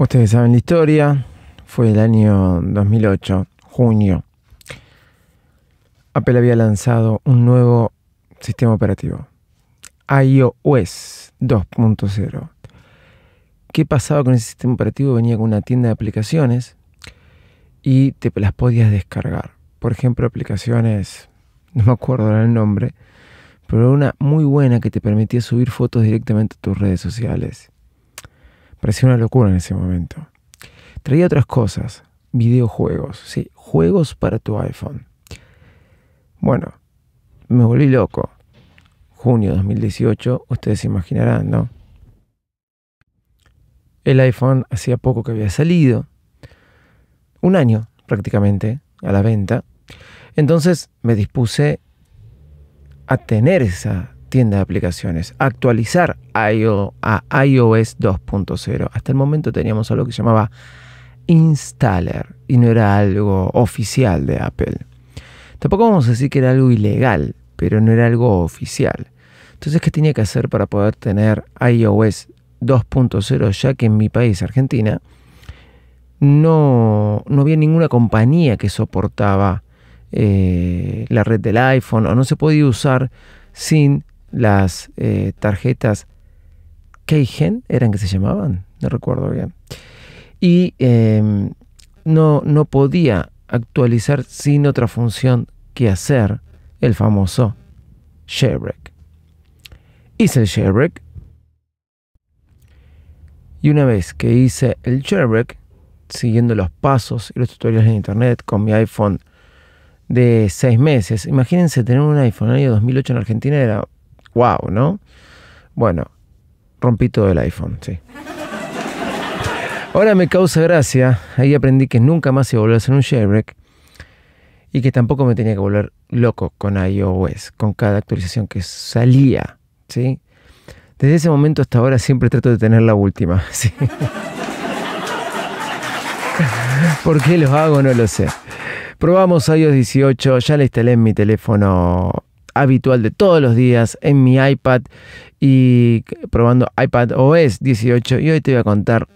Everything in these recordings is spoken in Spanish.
Ustedes saben la historia, fue el año 2008, junio. Apple había lanzado un nuevo sistema operativo, iOS 2.0. ¿Qué pasaba con ese sistema operativo? Venía con una tienda de aplicaciones y te las podías descargar. Por ejemplo, aplicaciones, no me acuerdo el nombre, pero una muy buena que te permitía subir fotos directamente a tus redes sociales Parecía una locura en ese momento. Traía otras cosas, videojuegos, sí, juegos para tu iPhone. Bueno, me volví loco. Junio 2018, ustedes se imaginarán, ¿no? El iPhone hacía poco que había salido, un año prácticamente a la venta. Entonces me dispuse a tener esa tienda de aplicaciones, actualizar a iOS 2.0. Hasta el momento teníamos algo que se llamaba installer y no era algo oficial de Apple. Tampoco vamos a decir que era algo ilegal, pero no era algo oficial. Entonces, ¿qué tenía que hacer para poder tener iOS 2.0? Ya que en mi país, Argentina, no, no había ninguna compañía que soportaba eh, la red del iPhone o no se podía usar sin las eh, tarjetas Keigen, eran que se llamaban, no recuerdo bien. Y em, no, no podía actualizar sin otra función que hacer el famoso sharebreak. Hice el sharebreak. Y una vez que hice el Sharebreak, siguiendo los pasos y los tutoriales en internet con mi iPhone de 6 meses, imagínense tener un iPhone en el año 2008 en Argentina era wow, ¿no? Bueno, rompí todo el iPhone, sí. Ahora me causa gracia, ahí aprendí que nunca más iba a volver a hacer un jailbreak y que tampoco me tenía que volver loco con iOS, con cada actualización que salía, ¿sí? Desde ese momento hasta ahora siempre trato de tener la última, ¿sí? ¿Por qué lo hago? No lo sé. Probamos iOS 18, ya la instalé en mi teléfono habitual de todos los días en mi iPad y probando iPad OS 18 y hoy te voy a contar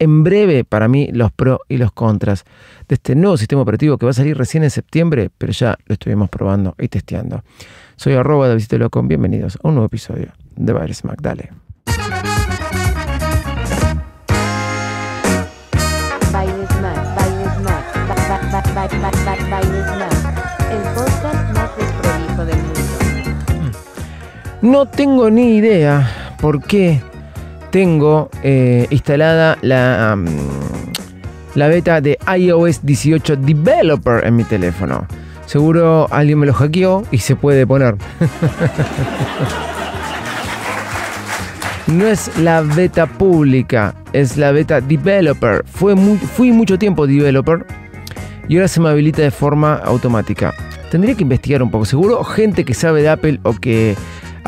en breve para mí los pros y los contras de este nuevo sistema operativo que va a salir recién en septiembre, pero ya lo estuvimos probando y testeando. Soy arroba de Con, bienvenidos a un nuevo episodio de Bailes Mac. Dale. No tengo ni idea por qué tengo eh, instalada la, la beta de iOS 18 Developer en mi teléfono. Seguro alguien me lo hackeó y se puede poner. no es la beta pública, es la beta developer. fui mucho tiempo developer y ahora se me habilita de forma automática. Tendría que investigar un poco. Seguro gente que sabe de Apple o que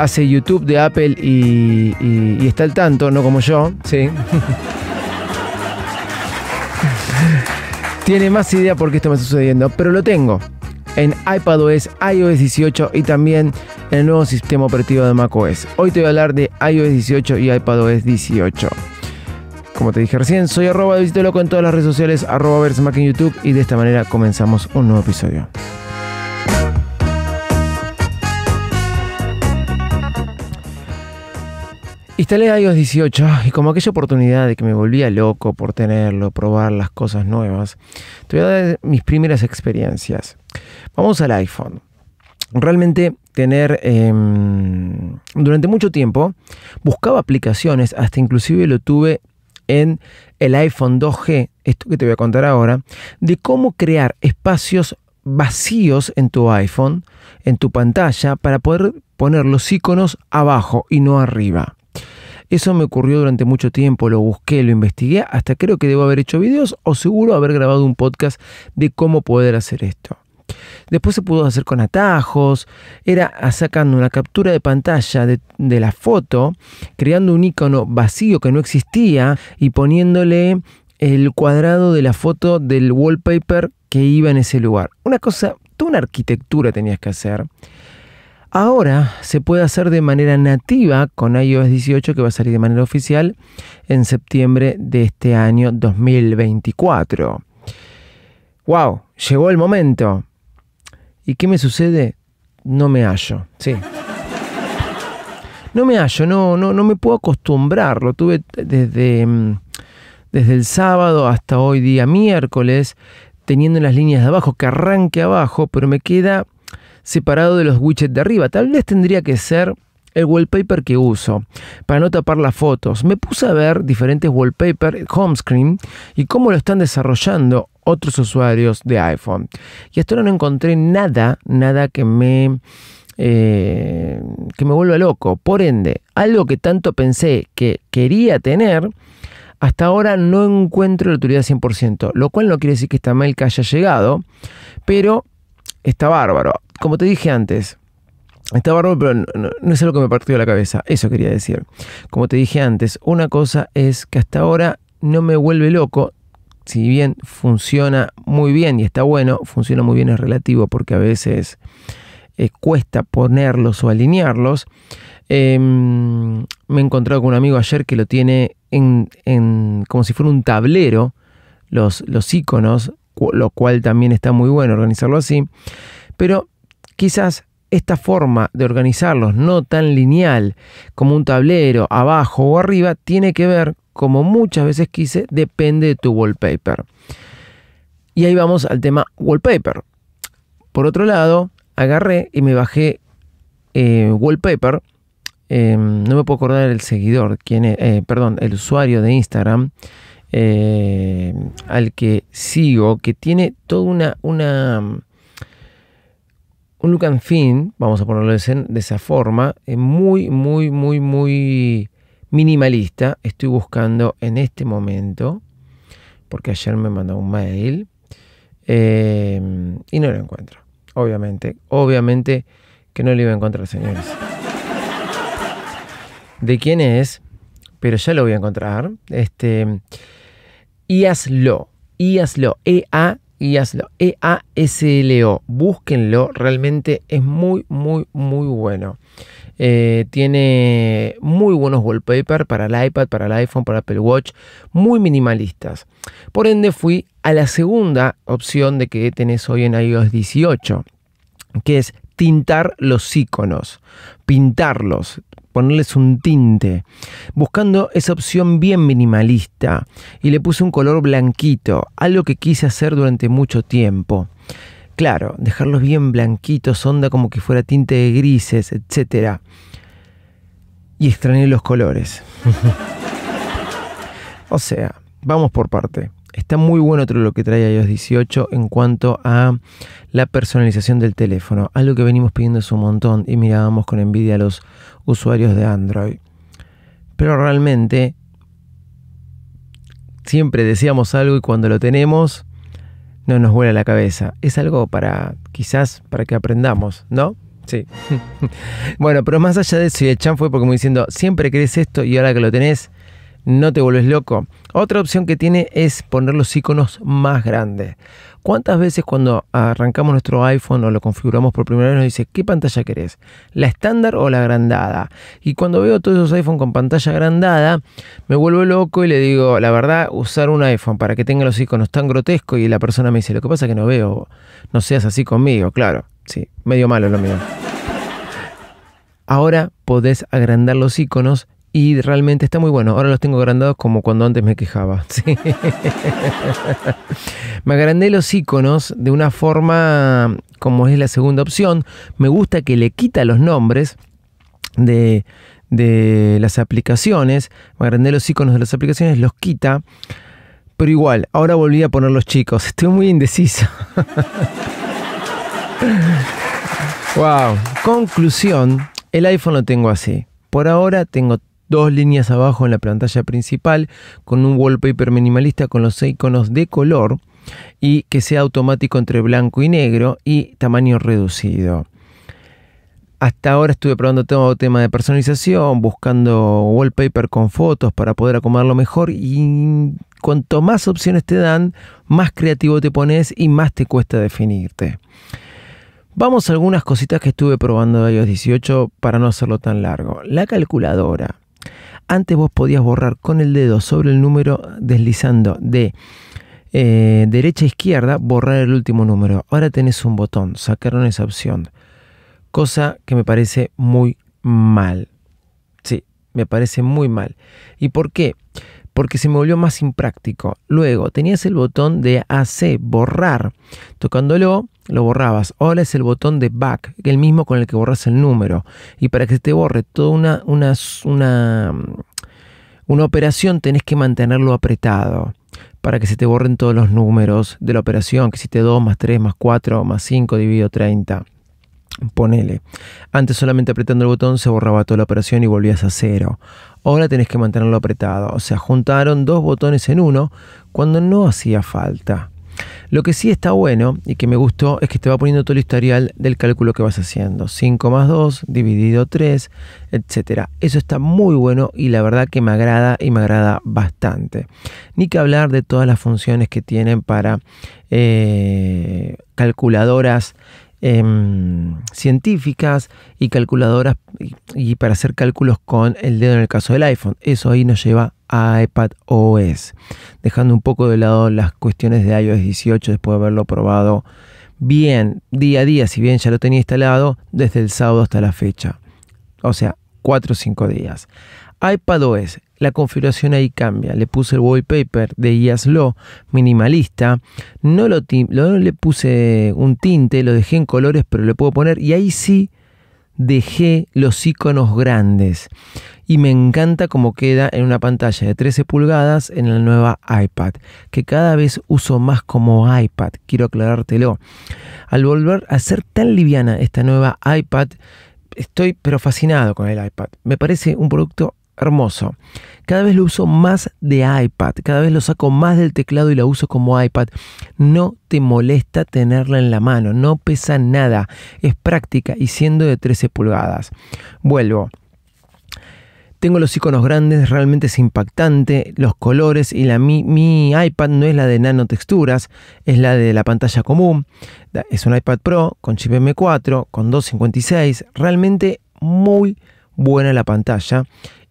hace YouTube de Apple y, está al tanto, no como yo. Sí. Tiene más idea por qué esto me está sucediendo, pero lo tengo en iPadOS, iOS 18 y también en el nuevo sistema operativo de macOS. Hoy te voy a hablar de iOS 18 y iPadOS 18. Como te dije recién, soy arroba, Loco en todas las redes sociales, arroba Mac en YouTube y de esta manera comenzamos un nuevo episodio. Instalé iOS 18 y como aquella oportunidad de que me volvía loco por tenerlo, probar las cosas nuevas, te voy a dar mis primeras experiencias. Vamos al iPhone. Realmente tener em, durante mucho tiempo buscaba aplicaciones, hasta inclusive lo tuve en el iPhone 2G, esto que te voy a contar ahora, de cómo crear espacios vacíos en tu iPhone, en tu pantalla, para poder poner los iconos abajo y no arriba. Eso me ocurrió durante mucho tiempo, lo busqué, lo investigué, hasta creo que debo haber hecho videos o seguro haber grabado un podcast de cómo poder hacer esto. Después se pudo hacer con atajos, era sacando una captura de pantalla de, la foto, creando un icono vacío que no existía y poniéndole el cuadrado de la foto del wallpaper que iba en ese lugar. Una cosa, toda una arquitectura tenías que hacer Ahora se puede hacer de manera nativa con iOS 18 que va a salir de manera oficial en septiembre de este año 2024. ¡Wow! Llegó el momento. ¿Y qué me sucede? No me hallo. Sí. No me hallo, no, no, no me puedo acostumbrar. Lo tuve desde, mm, desde el sábado hasta hoy día miércoles, teniendo las líneas de abajo, que arranque abajo, pero me queda separado de los widgets de arriba. Tal vez tendría que ser el wallpaper que uso para no tapar las fotos. Me puse a ver diferentes wallpapers home screen y cómo lo están desarrollando otros usuarios de iPhone. Y hasta ahora no encontré nada, nada que me eh, que me vuelva loco. Por ende, algo que tanto pensé que quería tener, hasta ahora no encuentro la autoridad 100%, lo cual no quiere decir que esta mail que haya llegado, pero está bárbaro como te dije antes, Está bárbaro, pero no, es algo que me partió la cabeza. Eso quería decir. Como te dije antes, una cosa es que hasta ahora no me vuelve loco. Si bien funciona muy bien y está bueno, funciona muy bien es relativo porque a veces eh, cuesta ponerlos o alinearlos. Em, me he encontrado con un amigo ayer que lo tiene en, como si fuera un tablero, los, los iconos, lo cual también está muy bueno organizarlo así. Pero Quizás esta forma de organizarlos no tan lineal como un tablero abajo o arriba tiene que ver, como muchas veces quise, depende de tu wallpaper. Y ahí vamos al tema wallpaper. Por otro lado, agarré y me bajé eh, wallpaper. Em, no me puedo acordar el seguidor, eh, perdón, el usuario de Instagram eh, al que sigo, que tiene toda una, una un look and vamos a ponerlo de, esa forma, es muy, muy, muy, muy minimalista estoy buscando en este momento, porque ayer me mandó un mail eh, y no lo encuentro. Obviamente, obviamente que no lo iba a encontrar, señores. ¿De quién es? Pero ya lo voy a encontrar. Este, y hazlo, y hazlo, e a y hazlo. E-A-S-L-O. Búsquenlo, realmente es muy, muy, muy bueno. Eh, tiene muy buenos wallpapers para el iPad, para el iPhone, para Apple Watch, muy minimalistas. Por ende, fui a la segunda opción de que tenés hoy en iOS 18, que es tintar los iconos, pintarlos, ponerles un tinte, buscando esa opción bien minimalista, y le puse un color blanquito, algo que quise hacer durante mucho tiempo. Claro, dejarlos bien blanquitos, onda como que fuera tinte de grises, etc. Y extrañé los colores. o sea, vamos por parte está muy bueno otro lo que trae iOS 18 en cuanto a la personalización del teléfono. Algo que venimos pidiendo es un montón y mirábamos con envidia a los usuarios de Android. Pero realmente siempre decíamos algo y cuando lo tenemos no nos vuela la cabeza. Es algo para quizás para que aprendamos, ¿no? Sí. bueno, pero más allá de eso y el chan fue porque me diciendo, siempre querés esto y ahora que lo tenés, no te vuelves loco. Otra opción que tiene es poner los iconos más grandes. ¿Cuántas veces cuando arrancamos nuestro iPhone o lo configuramos por primera vez nos dice qué pantalla querés? ¿La estándar o la agrandada? Y cuando veo todos esos iPhones con pantalla agrandada, me vuelvo loco y le digo, la verdad, usar un iPhone para que tenga los iconos tan grotescos y la persona me dice, lo que pasa es que no veo, no seas así conmigo, claro. Sí, medio malo lo mío. Ahora podés agrandar los iconos y realmente está muy bueno. Ahora los tengo agrandados como cuando antes me quejaba. me agrandé los iconos de una forma como es la segunda opción. Me gusta que le quita los nombres de, las aplicaciones. Me agrandé los iconos de las aplicaciones, los quita. Pero igual, ahora volví a poner los chicos. Estoy muy indeciso. wow. Conclusión. El iPhone lo tengo así. Por ahora tengo dos líneas abajo en la pantalla principal, con un wallpaper minimalista con los iconos de color y que sea automático entre blanco y negro y tamaño reducido. Hasta ahora estuve probando todo tema de personalización, buscando wallpaper con fotos para poder acomodarlo mejor y cuanto más opciones te dan, más creativo te pones y más te cuesta definirte. Vamos a algunas cositas que estuve probando de iOS 18 para no hacerlo tan largo. La calculadora. Antes vos podías borrar con el dedo sobre el número deslizando de eh, derecha a izquierda, borrar el último número. Ahora tenés un botón, sacaron esa opción. Cosa que me parece muy mal. Sí, me parece muy mal. ¿Y por qué? porque se me volvió más impráctico. Luego tenías el botón de AC, borrar. Tocándolo, lo borrabas. Ahora es el botón de back, el mismo con el que borras el número. Y para que se te borre toda una, una, una, mm, una operación tenés que mantenerlo apretado para que se te borren todos los números de la operación, que hiciste 2 más 3 más 4 más 5 dividido 30. Ponele. Antes solamente apretando el botón se borraba toda la operación y volvías a cero. Ahora tenés que mantenerlo apretado. O sea, juntaron dos botones en uno cuando no hacía falta. Lo que sí está bueno y que me gustó es que te va poniendo todo el historial del cálculo que vas haciendo. 5 más 2 dividido 3, etc. Eso está muy bueno y la verdad que me agrada y me agrada bastante. Ni que hablar de todas las funciones que tienen para eh, calculadoras. Em, científicas y calculadoras y, y para hacer cálculos con el dedo en el caso del iPhone. Eso ahí nos lleva iPad OS, dejando un poco de lado las cuestiones de iOS 18 después de haberlo probado bien día a día, si bien ya lo tenía instalado desde el sábado hasta la fecha, o sea, 4 o 5 días. iPad OS, la configuración ahí cambia. Le puse el wallpaper de Iaslo minimalista. No, lo, no le puse un tinte, lo dejé en colores, pero le puedo poner. Y ahí sí dejé los iconos grandes y me encanta cómo queda en una pantalla de 13 pulgadas en la nueva iPad, que cada vez uso más como iPad, quiero aclarártelo. Al volver a ser tan liviana esta nueva iPad, estoy pero fascinado con el iPad. Me parece un producto hermoso. Cada vez lo uso más de iPad, cada vez lo saco más del teclado y la uso como iPad. No te molesta tenerla en la mano, no pesa nada, es práctica y siendo de 13 pulgadas. Vuelvo. Tengo los iconos grandes, realmente es impactante, los colores y la, mi, mi, iPad no es la de Nano texturas, es la de la pantalla común. Es un iPad Pro con chip M4, con 256, realmente muy buena la pantalla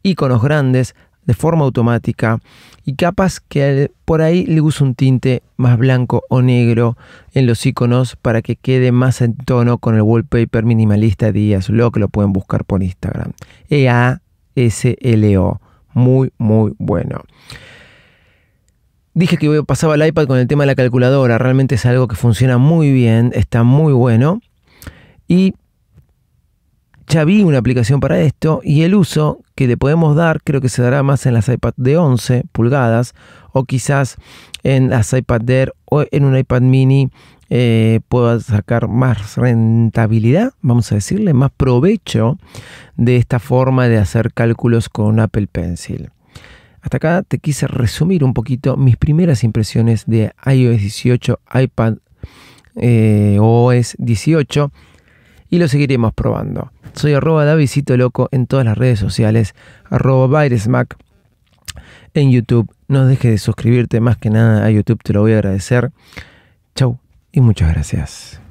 iconos grandes de forma automática y capas que por ahí le uso un tinte más blanco o negro en los iconos para que quede más en tono con el wallpaper minimalista Díaz Lo que lo pueden buscar por Instagram. E-A-S-L-O. Muy, muy bueno. Dije que pasaba el iPad con el tema de la calculadora, realmente es algo que funciona muy bien, está muy bueno. Y ya vi una aplicación para esto y el uso que le podemos dar creo que se dará más en las iPad de 11 pulgadas o quizás en las iPad Air o en un iPad mini eh, pueda sacar más rentabilidad, vamos a decirle, más provecho de esta forma de hacer cálculos con Apple Pencil. Hasta acá te quise resumir un poquito mis primeras impresiones de iOS 18, iPad eh, OS 18 y lo seguiremos probando. Soy arroba Loco en todas las redes sociales, arroba mac en YouTube. No dejes de suscribirte más que nada a YouTube, te lo voy a agradecer. Chau y muchas gracias.